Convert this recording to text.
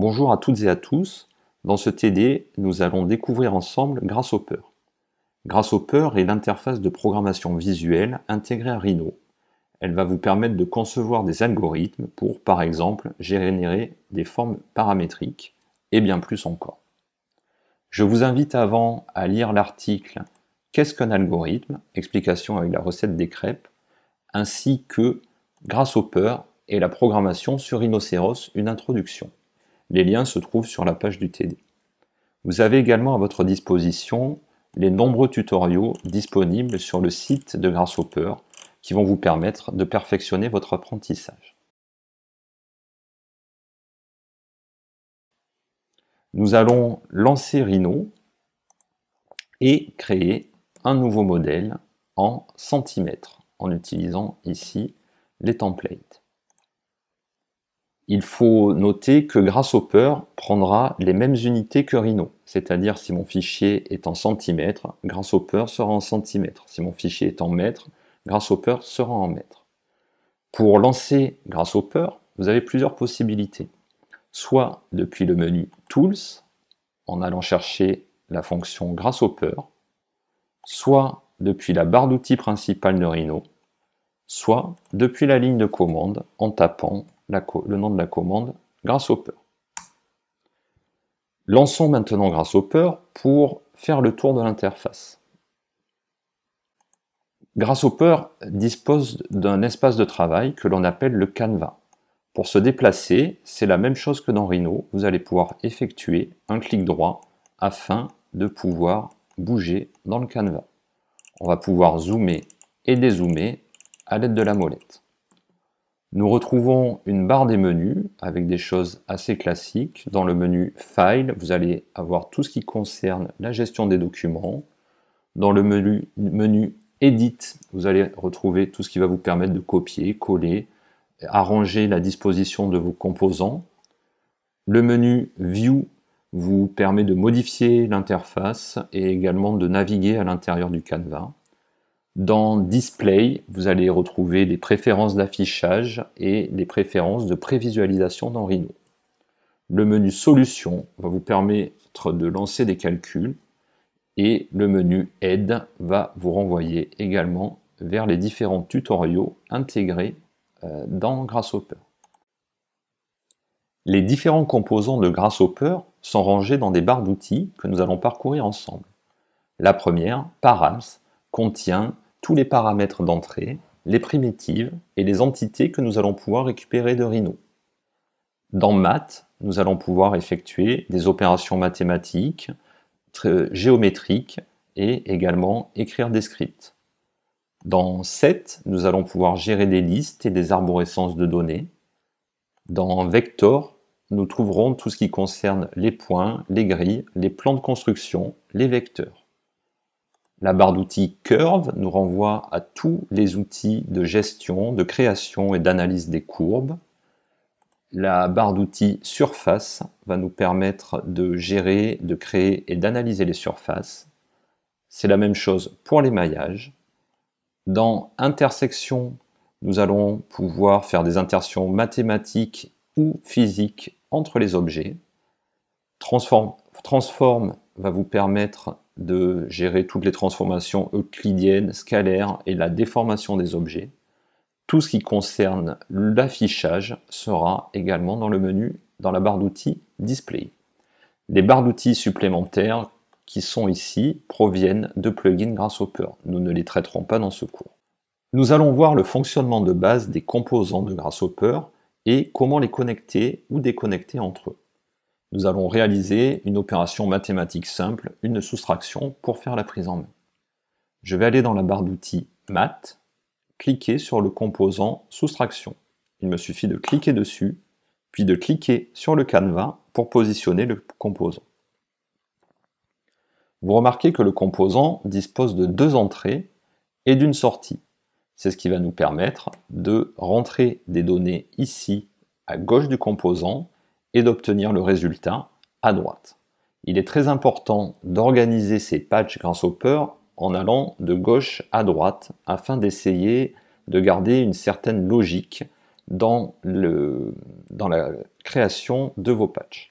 Bonjour à toutes et à tous. Dans ce TD, nous allons découvrir ensemble Grasshopper. Grasshopper est l'interface de programmation visuelle intégrée à Rhino. Elle va vous permettre de concevoir des algorithmes pour, par exemple, générer des formes paramétriques et bien plus encore. Je vous invite avant à lire l'article Qu'est-ce qu'un algorithme Explication avec la recette des crêpes, ainsi que Grasshopper et la programmation sur Rhinocéros, une introduction. Les liens se trouvent sur la page du TD. Vous avez également à votre disposition les nombreux tutoriaux disponibles sur le site de Grasshopper qui vont vous permettre de perfectionner votre apprentissage. Nous allons lancer Rhino et créer un nouveau modèle en centimètres en utilisant ici les templates. Il faut noter que Grasshopper prendra les mêmes unités que Rhino, c'est-à-dire si mon fichier est en centimètres, Grasshopper sera en centimètres. Si mon fichier est en mètres, Grasshopper sera en mètres. Pour lancer Grasshopper, vous avez plusieurs possibilités. Soit depuis le menu Tools, en allant chercher la fonction Grasshopper, soit depuis la barre d'outils principale de Rhino, soit depuis la ligne de commande en tapant le nom de la commande Grasshopper. Lançons maintenant Grasshopper pour faire le tour de l'interface. Grasshopper dispose d'un espace de travail que l'on appelle le canevas. Pour se déplacer, c'est la même chose que dans Rhino, vous allez pouvoir effectuer un clic droit afin de pouvoir bouger dans le canevas. On va pouvoir zoomer et dézoomer à l'aide de la molette. Nous retrouvons une barre des menus avec des choses assez classiques. Dans le menu File, vous allez avoir tout ce qui concerne la gestion des documents. Dans le menu, Edit, vous allez retrouver tout ce qui va vous permettre de copier, coller, arranger la disposition de vos composants. Le menu View vous permet de modifier l'interface et également de naviguer à l'intérieur du canevas. Dans Display, vous allez retrouver les préférences d'affichage et les préférences de prévisualisation dans Rhino. Le menu Solutions va vous permettre de lancer des calculs et le menu Aide va vous renvoyer également vers les différents tutoriaux intégrés euh, dans Grasshopper. Les différents composants de Grasshopper sont rangés dans des barres d'outils que nous allons parcourir ensemble. La première, Params, contient tous les paramètres d'entrée, les primitives et les entités que nous allons pouvoir récupérer de Rhino. Dans Math, nous allons pouvoir effectuer des opérations mathématiques, géométriques et également écrire des scripts. Dans Set, nous allons pouvoir gérer des listes et des arborescences de données. Dans Vector, nous trouverons tout ce qui concerne les points, les grilles, les plans de construction, les vecteurs. La barre d'outils Curve nous renvoie à tous les outils de gestion, de création et d'analyse des courbes. La barre d'outils Surface va nous permettre de gérer, de créer et d'analyser les surfaces. C'est la même chose pour les maillages. Dans Intersection, nous allons pouvoir faire des intersections mathématiques ou physiques entre les objets. Transforme, transforme va vous permettre de gérer toutes les transformations euclidiennes, scalaires et la déformation des objets. Tout ce qui concerne l'affichage sera également dans le menu, dans la barre d'outils Display. Les barres d'outils supplémentaires qui sont ici proviennent de plugins Grasshopper. Nous ne les traiterons pas dans ce cours. Nous allons voir le fonctionnement de base des composants de Grasshopper et comment les connecter ou déconnecter entre eux nous allons réaliser une opération mathématique simple, une soustraction, pour faire la prise en main. Je vais aller dans la barre d'outils Math, cliquer sur le composant Soustraction. Il me suffit de cliquer dessus, puis de cliquer sur le canevas pour positionner le composant. Vous remarquez que le composant dispose de deux entrées et d'une sortie. C'est ce qui va nous permettre de rentrer des données ici à gauche du composant et d'obtenir le résultat à droite. Il est très important d'organiser ces patchs grâce au peur en allant de gauche à droite afin d'essayer de garder une certaine logique dans, le, dans la création de vos patchs.